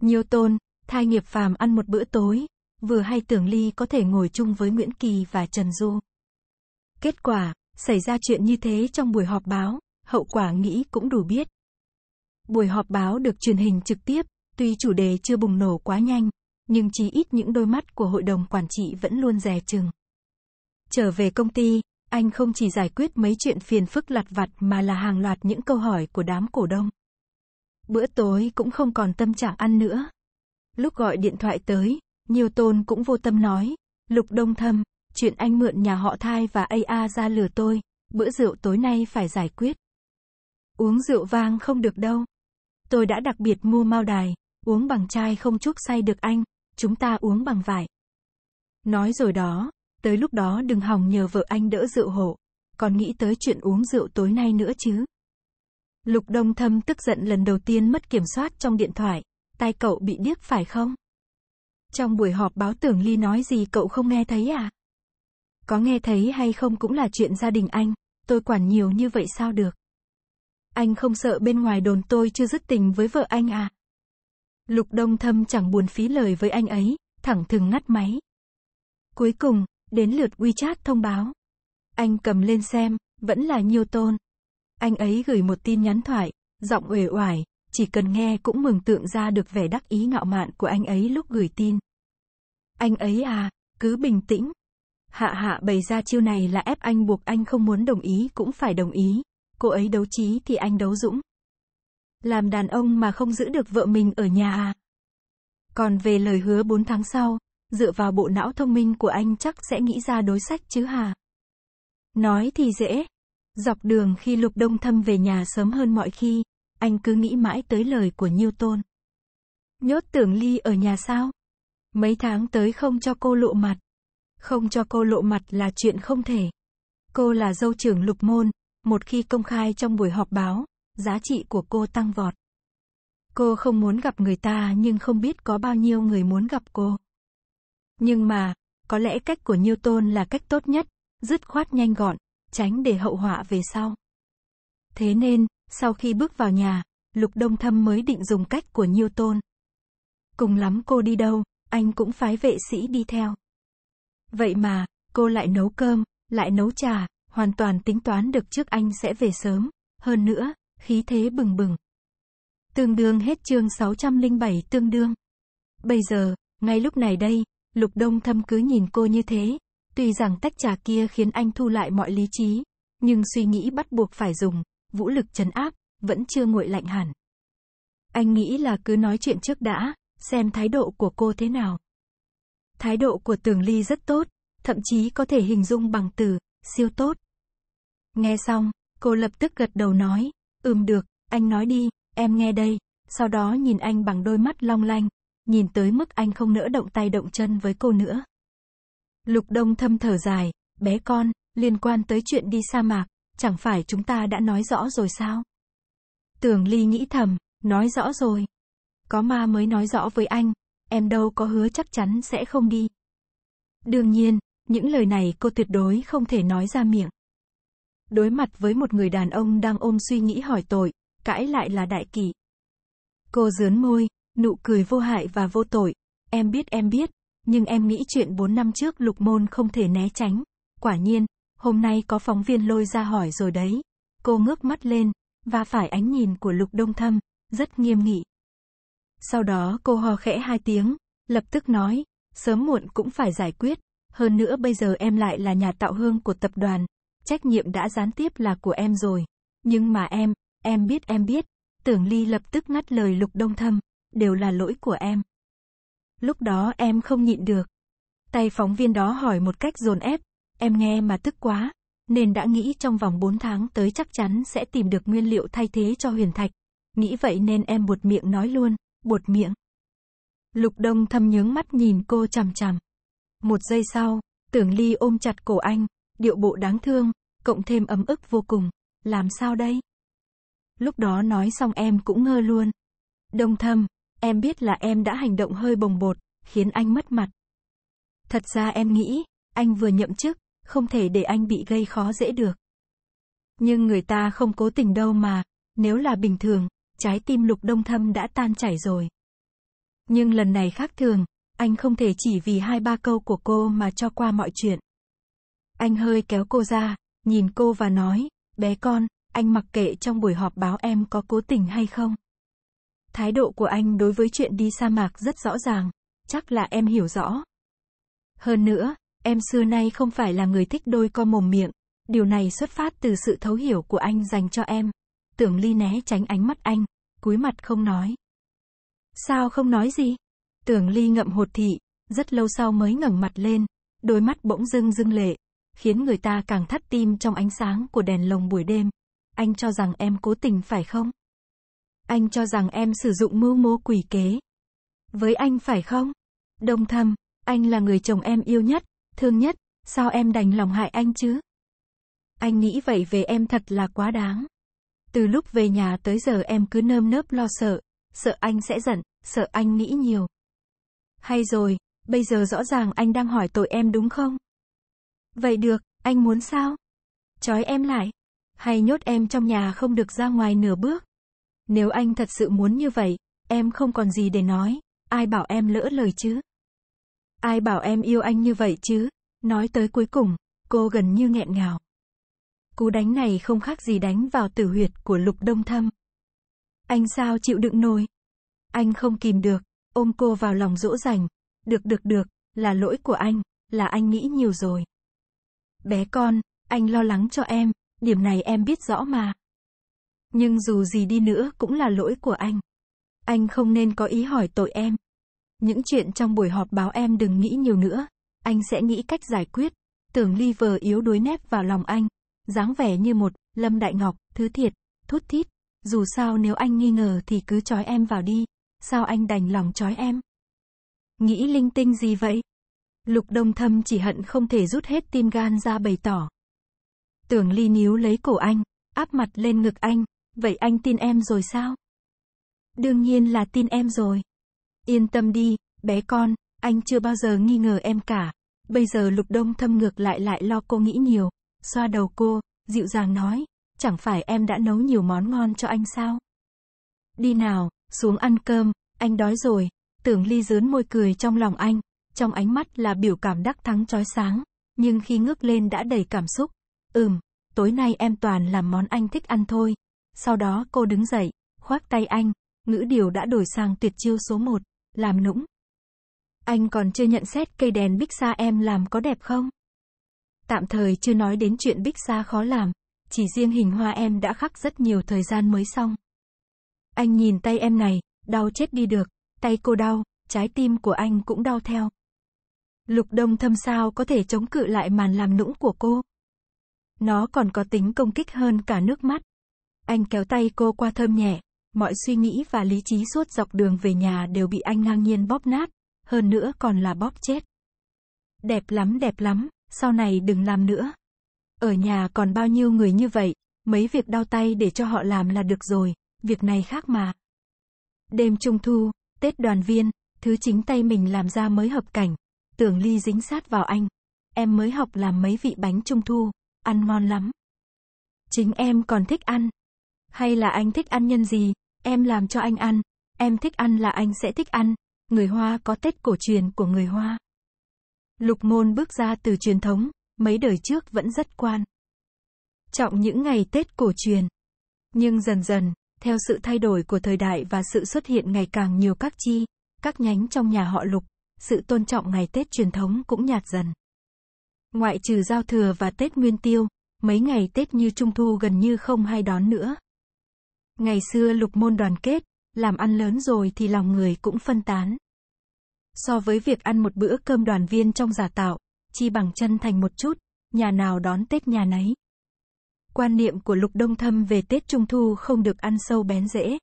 Nhiều tôn, thai nghiệp phàm ăn một bữa tối, vừa hay tưởng ly có thể ngồi chung với Nguyễn Kỳ và Trần Du. Kết quả, xảy ra chuyện như thế trong buổi họp báo, hậu quả nghĩ cũng đủ biết. Buổi họp báo được truyền hình trực tiếp, tuy chủ đề chưa bùng nổ quá nhanh, nhưng chí ít những đôi mắt của hội đồng quản trị vẫn luôn dè chừng. Trở về công ty, anh không chỉ giải quyết mấy chuyện phiền phức lặt vặt mà là hàng loạt những câu hỏi của đám cổ đông. Bữa tối cũng không còn tâm trạng ăn nữa. Lúc gọi điện thoại tới, nhiều tôn cũng vô tâm nói, lục đông thâm, chuyện anh mượn nhà họ thai và AA ra lừa tôi, bữa rượu tối nay phải giải quyết. Uống rượu vang không được đâu. Tôi đã đặc biệt mua mao đài, uống bằng chai không chút say được anh chúng ta uống bằng vải. Nói rồi đó, tới lúc đó đừng hòng nhờ vợ anh đỡ rượu hộ, còn nghĩ tới chuyện uống rượu tối nay nữa chứ. Lục Đông Thâm tức giận lần đầu tiên mất kiểm soát trong điện thoại, tai cậu bị điếc phải không? Trong buổi họp báo tưởng Ly nói gì cậu không nghe thấy à? Có nghe thấy hay không cũng là chuyện gia đình anh, tôi quản nhiều như vậy sao được? Anh không sợ bên ngoài đồn tôi chưa dứt tình với vợ anh à? Lục Đông Thâm chẳng buồn phí lời với anh ấy, thẳng thừng ngắt máy. Cuối cùng, đến lượt WeChat thông báo. Anh cầm lên xem, vẫn là nhiều tôn. Anh ấy gửi một tin nhắn thoại, giọng uể oải, chỉ cần nghe cũng mừng tượng ra được vẻ đắc ý ngạo mạn của anh ấy lúc gửi tin. Anh ấy à, cứ bình tĩnh. Hạ hạ bày ra chiêu này là ép anh buộc anh không muốn đồng ý cũng phải đồng ý. Cô ấy đấu trí thì anh đấu dũng. Làm đàn ông mà không giữ được vợ mình ở nhà à? Còn về lời hứa 4 tháng sau, dựa vào bộ não thông minh của anh chắc sẽ nghĩ ra đối sách chứ hà? Nói thì dễ. Dọc đường khi Lục Đông Thâm về nhà sớm hơn mọi khi, anh cứ nghĩ mãi tới lời của Newton. Nhốt tưởng ly ở nhà sao? Mấy tháng tới không cho cô lộ mặt. Không cho cô lộ mặt là chuyện không thể. Cô là dâu trưởng lục môn, một khi công khai trong buổi họp báo, giá trị của cô tăng vọt. Cô không muốn gặp người ta nhưng không biết có bao nhiêu người muốn gặp cô. Nhưng mà, có lẽ cách của Newton là cách tốt nhất, dứt khoát nhanh gọn, tránh để hậu họa về sau. Thế nên, sau khi bước vào nhà, Lục Đông Thâm mới định dùng cách của Newton. Cùng lắm cô đi đâu, anh cũng phái vệ sĩ đi theo. Vậy mà, cô lại nấu cơm, lại nấu trà, hoàn toàn tính toán được trước anh sẽ về sớm. Hơn nữa, khí thế bừng bừng. Tương đương hết chương 607 tương đương. Bây giờ, ngay lúc này đây, Lục Đông Thâm cứ nhìn cô như thế, tuy rằng tách trà kia khiến anh thu lại mọi lý trí, nhưng suy nghĩ bắt buộc phải dùng, vũ lực chấn áp, vẫn chưa nguội lạnh hẳn. Anh nghĩ là cứ nói chuyện trước đã, xem thái độ của cô thế nào. Thái độ của Tường Ly rất tốt, thậm chí có thể hình dung bằng từ, siêu tốt. Nghe xong, cô lập tức gật đầu nói, Ừm được, anh nói đi, em nghe đây. Sau đó nhìn anh bằng đôi mắt long lanh, nhìn tới mức anh không nỡ động tay động chân với cô nữa. Lục Đông thâm thở dài, bé con, liên quan tới chuyện đi sa mạc, chẳng phải chúng ta đã nói rõ rồi sao? Tưởng Ly nghĩ thầm, nói rõ rồi. Có ma mới nói rõ với anh, em đâu có hứa chắc chắn sẽ không đi. Đương nhiên, những lời này cô tuyệt đối không thể nói ra miệng. Đối mặt với một người đàn ông đang ôm suy nghĩ hỏi tội, cãi lại là đại kỵ. Cô dướn môi, nụ cười vô hại và vô tội. Em biết em biết, nhưng em nghĩ chuyện 4 năm trước lục môn không thể né tránh. Quả nhiên, hôm nay có phóng viên lôi ra hỏi rồi đấy. Cô ngước mắt lên, và phải ánh nhìn của lục đông thâm, rất nghiêm nghị. Sau đó cô hò khẽ hai tiếng, lập tức nói, sớm muộn cũng phải giải quyết. Hơn nữa bây giờ em lại là nhà tạo hương của tập đoàn, trách nhiệm đã gián tiếp là của em rồi. Nhưng mà em, em biết em biết. Tưởng Ly lập tức ngắt lời Lục Đông Thâm, đều là lỗi của em. Lúc đó em không nhịn được. Tay phóng viên đó hỏi một cách dồn ép, em nghe mà tức quá, nên đã nghĩ trong vòng 4 tháng tới chắc chắn sẽ tìm được nguyên liệu thay thế cho huyền thạch. Nghĩ vậy nên em buột miệng nói luôn, buột miệng. Lục Đông thâm nhướng mắt nhìn cô chằm chằm. Một giây sau, tưởng Ly ôm chặt cổ anh, điệu bộ đáng thương, cộng thêm ấm ức vô cùng. Làm sao đây? Lúc đó nói xong em cũng ngơ luôn. Đông thâm, em biết là em đã hành động hơi bồng bột, khiến anh mất mặt. Thật ra em nghĩ, anh vừa nhậm chức, không thể để anh bị gây khó dễ được. Nhưng người ta không cố tình đâu mà, nếu là bình thường, trái tim lục đông thâm đã tan chảy rồi. Nhưng lần này khác thường, anh không thể chỉ vì hai ba câu của cô mà cho qua mọi chuyện. Anh hơi kéo cô ra, nhìn cô và nói, bé con, anh mặc kệ trong buổi họp báo em có cố tình hay không. Thái độ của anh đối với chuyện đi sa mạc rất rõ ràng, chắc là em hiểu rõ. Hơn nữa, em xưa nay không phải là người thích đôi co mồm miệng, điều này xuất phát từ sự thấu hiểu của anh dành cho em. Tưởng Ly né tránh ánh mắt anh, cúi mặt không nói. Sao không nói gì? Tưởng Ly ngậm hột thị, rất lâu sau mới ngẩng mặt lên, đôi mắt bỗng dưng dưng lệ, khiến người ta càng thắt tim trong ánh sáng của đèn lồng buổi đêm. Anh cho rằng em cố tình phải không? Anh cho rằng em sử dụng mưu mô quỷ kế. Với anh phải không? Đông thâm, anh là người chồng em yêu nhất, thương nhất, sao em đành lòng hại anh chứ? Anh nghĩ vậy về em thật là quá đáng. Từ lúc về nhà tới giờ em cứ nơm nớp lo sợ, sợ anh sẽ giận, sợ anh nghĩ nhiều. Hay rồi, bây giờ rõ ràng anh đang hỏi tội em đúng không? Vậy được, anh muốn sao? Chói em lại. Hay nhốt em trong nhà không được ra ngoài nửa bước. Nếu anh thật sự muốn như vậy, em không còn gì để nói. Ai bảo em lỡ lời chứ? Ai bảo em yêu anh như vậy chứ? Nói tới cuối cùng, cô gần như nghẹn ngào. Cú đánh này không khác gì đánh vào tử huyệt của lục đông thâm. Anh sao chịu đựng nổi? Anh không kìm được, ôm cô vào lòng dỗ dành. Được được được, là lỗi của anh, là anh nghĩ nhiều rồi. Bé con, anh lo lắng cho em, điểm này em biết rõ mà. Nhưng dù gì đi nữa cũng là lỗi của anh. Anh không nên có ý hỏi tội em. Những chuyện trong buổi họp báo em đừng nghĩ nhiều nữa, anh sẽ nghĩ cách giải quyết. Tưởng ly vờ yếu đuối nép vào lòng anh, dáng vẻ như một, Lâm Đại Ngọc, thứ thiệt, thút thít. Dù sao nếu anh nghi ngờ thì cứ trói em vào đi, sao anh đành lòng trói em? Nghĩ linh tinh gì vậy? Lục đông thâm chỉ hận không thể rút hết tim gan ra bày tỏ. Tưởng ly níu lấy cổ anh, áp mặt lên ngực anh, vậy anh tin em rồi sao? Đương nhiên là tin em rồi. Yên tâm đi, bé con, anh chưa bao giờ nghi ngờ em cả. Bây giờ lục đông thâm ngược lại lại lo cô nghĩ nhiều, xoa đầu cô, dịu dàng nói, chẳng phải em đã nấu nhiều món ngon cho anh sao? Đi nào, xuống ăn cơm, anh đói rồi, tưởng ly dướn môi cười trong lòng anh, trong ánh mắt là biểu cảm đắc thắng chói sáng, nhưng khi ngước lên đã đầy cảm xúc. Ừm, tối nay em toàn làm món anh thích ăn thôi. Sau đó cô đứng dậy, khoác tay anh, ngữ điều đã đổi sang tuyệt chiêu số 1, làm nũng. Anh còn chưa nhận xét cây đèn bích xa em làm có đẹp không? Tạm thời chưa nói đến chuyện bích xa khó làm, chỉ riêng hình hoa em đã khắc rất nhiều thời gian mới xong. Anh nhìn tay em này, đau chết đi được, tay cô đau, trái tim của anh cũng đau theo. Lục Đông Thâm sao có thể chống cự lại màn làm nũng của cô. Nó còn có tính công kích hơn cả nước mắt. Anh kéo tay cô qua thơm nhẹ, mọi suy nghĩ và lý trí suốt dọc đường về nhà đều bị anh ngang nhiên bóp nát, hơn nữa còn là bóp chết. Đẹp lắm đẹp lắm, sau này đừng làm nữa. Ở nhà còn bao nhiêu người như vậy, mấy việc đau tay để cho họ làm là được rồi, việc này khác mà. Đêm trung thu, Tết đoàn viên, thứ chính tay mình làm ra mới hợp cảnh, Tưởng Ly dính sát vào anh. Em mới học làm mấy vị bánh trung thu, ăn ngon lắm. Chính em còn thích ăn. Hay là anh thích ăn nhân gì, em làm cho anh ăn. Em thích ăn là anh sẽ thích ăn. Người Hoa có Tết cổ truyền của người Hoa. Lục môn bước ra từ truyền thống, mấy đời trước vẫn rất quan. Trọng những ngày Tết cổ truyền. Nhưng dần dần, theo sự thay đổi của thời đại và sự xuất hiện ngày càng nhiều các chi, các nhánh trong nhà họ lục, sự tôn trọng ngày Tết truyền thống cũng nhạt dần. Ngoại trừ giao thừa và Tết Nguyên Tiêu, mấy ngày Tết như Trung Thu gần như không hay đón nữa. Ngày xưa lục môn đoàn kết, làm ăn lớn rồi thì lòng người cũng phân tán. So với việc ăn một bữa cơm đoàn viên trong giả tạo, chi bằng chân thành một chút, nhà nào đón Tết nhà nấy. Quan niệm của Lục Đông Thâm về Tết Trung Thu không được ăn sâu bén dễ.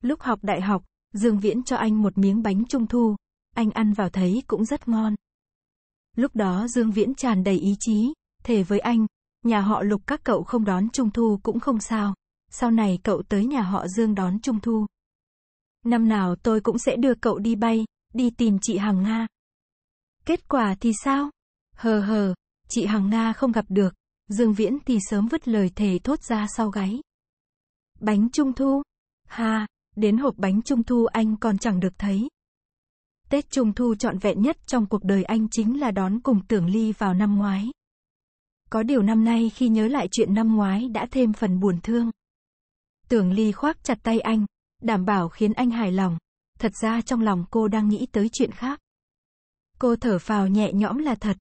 Lúc học đại học, Dương Viễn cho anh một miếng bánh Trung Thu, anh ăn vào thấy cũng rất ngon. Lúc đó Dương Viễn tràn đầy ý chí, thề với anh, nhà họ Lục các cậu không đón Trung Thu cũng không sao, sau này cậu tới nhà họ Dương đón Trung Thu. Năm nào tôi cũng sẽ đưa cậu đi bay, đi tìm chị Hằng Nga. Kết quả thì sao? Hờ hờ, chị Hằng Nga không gặp được, Dương Viễn thì sớm vứt lời thề thốt ra sau gáy. Bánh Trung Thu? Ha, đến hộp bánh Trung Thu anh còn chẳng được thấy, Tết Trung Thu trọn vẹn nhất trong cuộc đời anh chính là đón cùng Tưởng Ly vào năm ngoái. Có điều năm nay khi nhớ lại chuyện năm ngoái đã thêm phần buồn thương. Tưởng Ly khoác chặt tay anh, đảm bảo khiến anh hài lòng. Thật ra trong lòng cô đang nghĩ tới chuyện khác. Cô thở phào nhẹ nhõm là thật.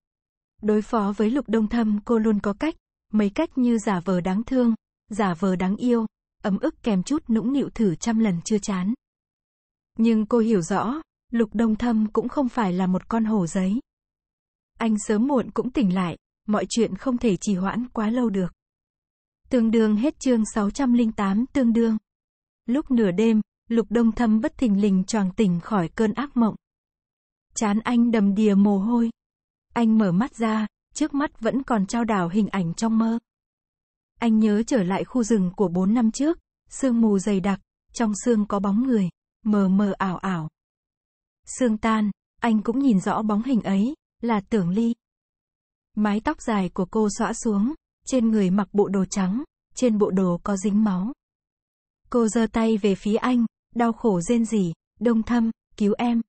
Đối phó với Lục Đông Thâm cô luôn có cách, mấy cách như giả vờ đáng thương, giả vờ đáng yêu, ấm ức kèm chút nũng nịu thử trăm lần chưa chán. Nhưng cô hiểu rõ, Lục Đông Thâm cũng không phải là một con hổ giấy. Anh sớm muộn cũng tỉnh lại, mọi chuyện không thể trì hoãn quá lâu được. Tương đương hết chương 608 tương đương. Lúc nửa đêm, Lục Đông Thâm bất thình lình choàng tỉnh khỏi cơn ác mộng. Chán anh đầm đìa mồ hôi. Anh mở mắt ra, trước mắt vẫn còn trao đảo hình ảnh trong mơ. Anh nhớ trở lại khu rừng của 4 năm trước, sương mù dày đặc, trong sương có bóng người, mờ mờ ảo ảo. Sương tan, anh cũng nhìn rõ bóng hình ấy, là tưởng ly. Mái tóc dài của cô xõa xuống, trên người mặc bộ đồ trắng, trên bộ đồ có dính máu. Cô giơ tay về phía anh, đau khổ rên rỉ, đông thâm, cứu em.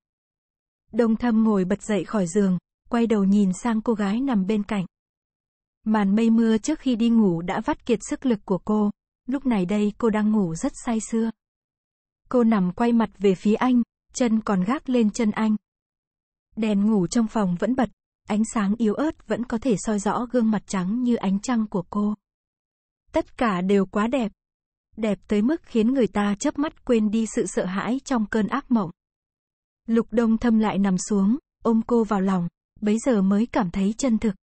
Đông thâm ngồi bật dậy khỏi giường, quay đầu nhìn sang cô gái nằm bên cạnh. Màn mây mưa trước khi đi ngủ đã vắt kiệt sức lực của cô, lúc này đây cô đang ngủ rất say sưa. Cô nằm quay mặt về phía anh, chân còn gác lên chân anh. Đèn ngủ trong phòng vẫn bật, ánh sáng yếu ớt vẫn có thể soi rõ gương mặt trắng như ánh trăng của cô. Tất cả đều quá đẹp. Đẹp tới mức khiến người ta chớp mắt quên đi sự sợ hãi trong cơn ác mộng. Lục Đông Thâm lại nằm xuống, ôm cô vào lòng, bấy giờ mới cảm thấy chân thực.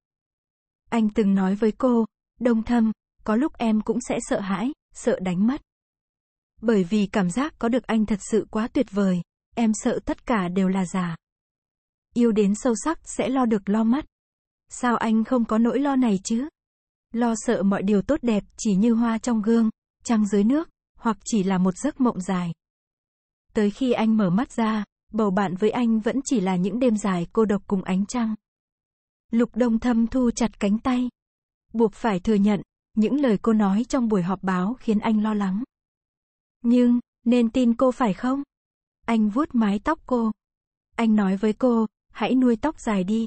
Anh từng nói với cô, Đông Thâm, có lúc em cũng sẽ sợ hãi, sợ đánh mất. Bởi vì cảm giác có được anh thật sự quá tuyệt vời, em sợ tất cả đều là giả. Yêu đến sâu sắc sẽ lo được lo mắt. Sao anh không có nỗi lo này chứ? Lo sợ mọi điều tốt đẹp chỉ như hoa trong gương, trăng dưới nước, hoặc chỉ là một giấc mộng dài. Tới khi anh mở mắt ra, bầu bạn với anh vẫn chỉ là những đêm dài cô độc cùng ánh trăng. Lục Đông Thâm thu chặt cánh tay. Buộc phải thừa nhận, những lời cô nói trong buổi họp báo khiến anh lo lắng. Nhưng, nên tin cô phải không? Anh vuốt mái tóc cô. Anh nói với cô, hãy nuôi tóc dài đi.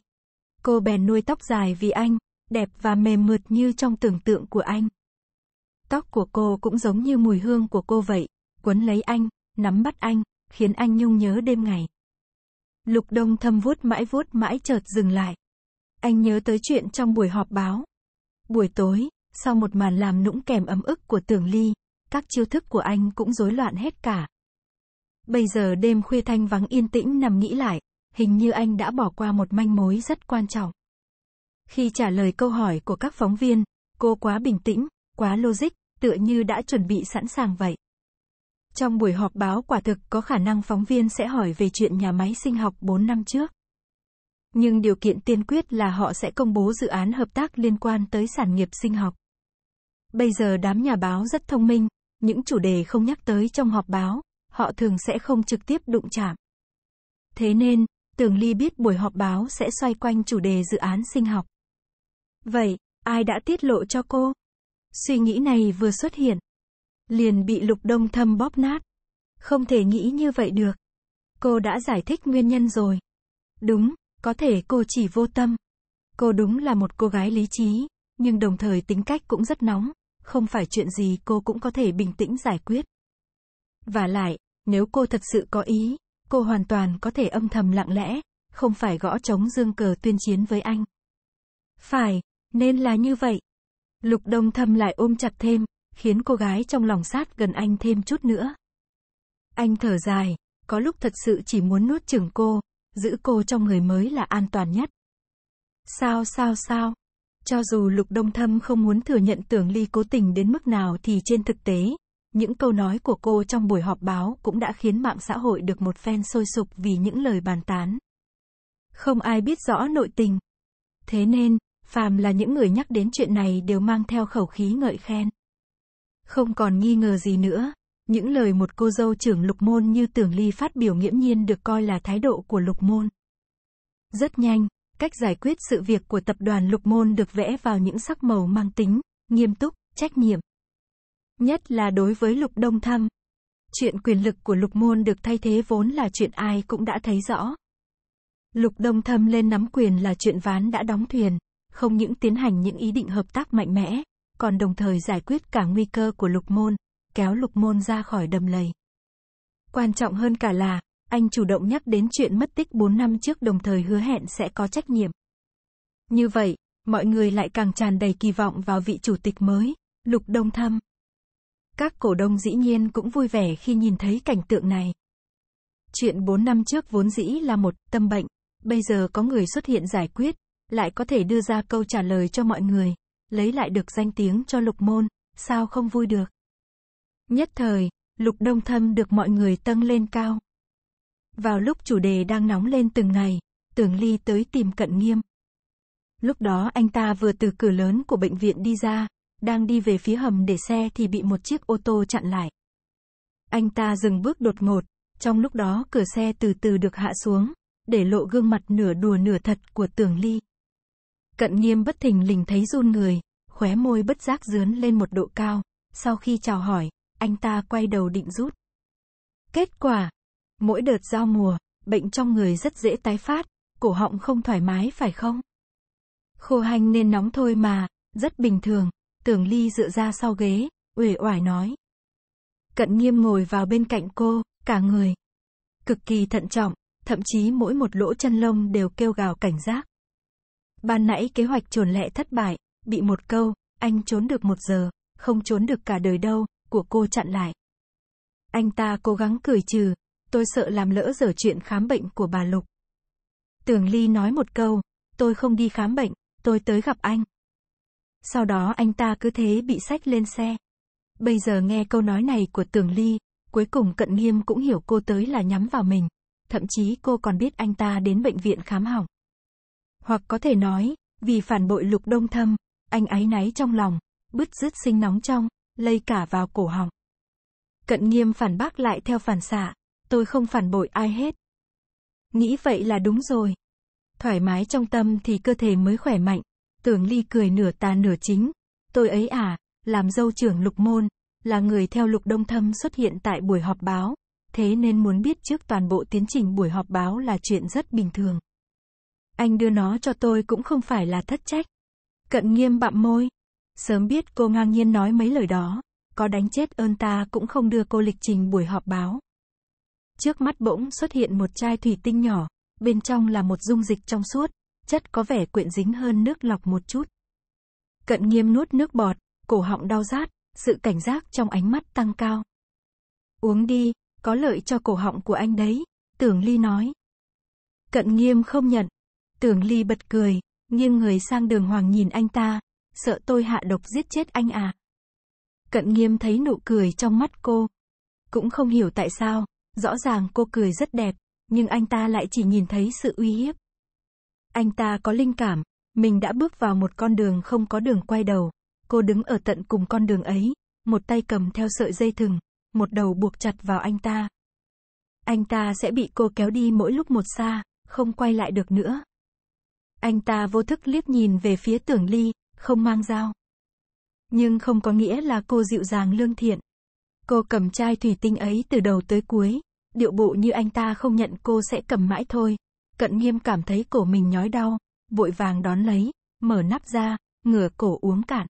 Cô bèn nuôi tóc dài vì anh, đẹp và mềm mượt như trong tưởng tượng của anh. Tóc của cô cũng giống như mùi hương của cô vậy, quấn lấy anh, nắm bắt anh, khiến anh nhung nhớ đêm ngày. Lục Đông thâm vuốt mãi vuốt mãi chợt dừng lại. Anh nhớ tới chuyện trong buổi họp báo. Buổi tối, sau một màn làm nũng kèm ấm ức của Tưởng Ly, các chiêu thức của anh cũng rối loạn hết cả. Bây giờ đêm khuya thanh vắng yên tĩnh nằm nghĩ lại, hình như anh đã bỏ qua một manh mối rất quan trọng. Khi trả lời câu hỏi của các phóng viên, cô quá bình tĩnh, quá logic, tựa như đã chuẩn bị sẵn sàng vậy. Trong buổi họp báo quả thực có khả năng phóng viên sẽ hỏi về chuyện nhà máy sinh học 4 năm trước. Nhưng điều kiện tiên quyết là họ sẽ công bố dự án hợp tác liên quan tới sản nghiệp sinh học. Bây giờ đám nhà báo rất thông minh, những chủ đề không nhắc tới trong họp báo, họ thường sẽ không trực tiếp đụng chạm. Thế nên, Tường Ly biết buổi họp báo sẽ xoay quanh chủ đề dự án sinh học. Vậy, ai đã tiết lộ cho cô? Suy nghĩ này vừa xuất hiện, liền bị Lục Đông Thâm bóp nát. Không thể nghĩ như vậy được. Cô đã giải thích nguyên nhân rồi. Đúng, có thể cô chỉ vô tâm. Cô đúng là một cô gái lý trí, nhưng đồng thời tính cách cũng rất nóng, không phải chuyện gì cô cũng có thể bình tĩnh giải quyết. Và lại, nếu cô thật sự có ý, cô hoàn toàn có thể âm thầm lặng lẽ, không phải gõ chống dương cờ tuyên chiến với anh. Phải, nên là như vậy. Lục Đông Thâm lại ôm chặt thêm, khiến cô gái trong lòng sát gần anh thêm chút nữa. Anh thở dài, có lúc thật sự chỉ muốn nuốt chửng cô, giữ cô trong người mới là an toàn nhất. Sao sao sao? Cho dù Lục Đông Thâm không muốn thừa nhận tưởng ly cố tình đến mức nào thì trên thực tế, những câu nói của cô trong buổi họp báo cũng đã khiến mạng xã hội được một phen sôi sục vì những lời bàn tán. Không ai biết rõ nội tình. Thế nên, phàm là những người nhắc đến chuyện này đều mang theo khẩu khí ngợi khen. Không còn nghi ngờ gì nữa, những lời một cô dâu trưởng lục môn như tưởng ly phát biểu nghiễm nhiên được coi là thái độ của lục môn. Rất nhanh, cách giải quyết sự việc của tập đoàn lục môn được vẽ vào những sắc màu mang tính, nghiêm túc, trách nhiệm nhất là đối với Lục Đông Thăng. Chuyện quyền lực của Lục Môn được thay thế vốn là chuyện ai cũng đã thấy rõ. Lục Đông Thâm lên nắm quyền là chuyện ván đã đóng thuyền, không những tiến hành những ý định hợp tác mạnh mẽ, còn đồng thời giải quyết cả nguy cơ của Lục Môn, kéo Lục Môn ra khỏi đầm lầy. Quan trọng hơn cả là, anh chủ động nhắc đến chuyện mất tích 4 năm trước đồng thời hứa hẹn sẽ có trách nhiệm. Như vậy, mọi người lại càng tràn đầy kỳ vọng vào vị chủ tịch mới, Lục Đông Thâm. Các cổ đông dĩ nhiên cũng vui vẻ khi nhìn thấy cảnh tượng này. Chuyện 4 năm trước vốn dĩ là một tâm bệnh, bây giờ có người xuất hiện giải quyết, lại có thể đưa ra câu trả lời cho mọi người, lấy lại được danh tiếng cho lục môn, sao không vui được. Nhất thời, lục đông thâm được mọi người tăng lên cao. Vào lúc chủ đề đang nóng lên từng ngày, tưởng ly tới tìm cận nghiêm. Lúc đó anh ta vừa từ cửa lớn của bệnh viện đi ra, đang đi về phía hầm để xe thì bị một chiếc ô tô chặn lại. Anh ta dừng bước đột ngột, trong lúc đó cửa xe từ từ được hạ xuống, để lộ gương mặt nửa đùa nửa thật của Tường Ly. Cận Nghiêm bất thình lình thấy run người, khóe môi bất giác dướn lên một độ cao, sau khi chào hỏi, anh ta quay đầu định rút. Kết quả, mỗi đợt giao mùa, bệnh trong người rất dễ tái phát, cổ họng không thoải mái phải không? Khô hành nên nóng thôi mà, rất bình thường. Tường Ly dựa ra sau ghế, uể oải nói. Cận nghiêm ngồi vào bên cạnh cô, cả người. Cực kỳ thận trọng, thậm chí mỗi một lỗ chân lông đều kêu gào cảnh giác. Ban nãy kế hoạch trồn lẹ thất bại, bị một câu, anh trốn được một giờ, không trốn được cả đời đâu, của cô chặn lại. Anh ta cố gắng cười trừ, tôi sợ làm lỡ dở chuyện khám bệnh của bà Lục. Tường Ly nói một câu, tôi không đi khám bệnh, tôi tới gặp anh sau đó anh ta cứ thế bị sách lên xe. Bây giờ nghe câu nói này của tường Ly, cuối cùng Cận Nghiêm cũng hiểu cô tới là nhắm vào mình. Thậm chí cô còn biết anh ta đến bệnh viện khám hỏng. Hoặc có thể nói, vì phản bội lục đông thâm, anh ấy náy trong lòng, bứt rứt sinh nóng trong, lây cả vào cổ họng. Cận Nghiêm phản bác lại theo phản xạ, tôi không phản bội ai hết. Nghĩ vậy là đúng rồi. Thoải mái trong tâm thì cơ thể mới khỏe mạnh, Tưởng Ly cười nửa tà nửa chính. Tôi ấy à, làm dâu trưởng lục môn, là người theo lục đông thâm xuất hiện tại buổi họp báo. Thế nên muốn biết trước toàn bộ tiến trình buổi họp báo là chuyện rất bình thường. Anh đưa nó cho tôi cũng không phải là thất trách. Cận nghiêm bặm môi. Sớm biết cô ngang nhiên nói mấy lời đó, có đánh chết ơn ta cũng không đưa cô lịch trình buổi họp báo. Trước mắt bỗng xuất hiện một chai thủy tinh nhỏ, bên trong là một dung dịch trong suốt, chất có vẻ quyện dính hơn nước lọc một chút. Cận nghiêm nuốt nước bọt, cổ họng đau rát, sự cảnh giác trong ánh mắt tăng cao. Uống đi, có lợi cho cổ họng của anh đấy, tưởng ly nói. Cận nghiêm không nhận. Tưởng ly bật cười, nghiêng người sang đường hoàng nhìn anh ta, sợ tôi hạ độc giết chết anh à. Cận nghiêm thấy nụ cười trong mắt cô. Cũng không hiểu tại sao, rõ ràng cô cười rất đẹp, nhưng anh ta lại chỉ nhìn thấy sự uy hiếp. Anh ta có linh cảm, mình đã bước vào một con đường không có đường quay đầu. Cô đứng ở tận cùng con đường ấy, một tay cầm theo sợi dây thừng, một đầu buộc chặt vào anh ta. Anh ta sẽ bị cô kéo đi mỗi lúc một xa, không quay lại được nữa. Anh ta vô thức liếc nhìn về phía tưởng ly, không mang dao. Nhưng không có nghĩa là cô dịu dàng lương thiện. Cô cầm chai thủy tinh ấy từ đầu tới cuối, điệu bộ như anh ta không nhận cô sẽ cầm mãi thôi, Cận nghiêm cảm thấy cổ mình nhói đau, vội vàng đón lấy, mở nắp ra, ngửa cổ uống cạn.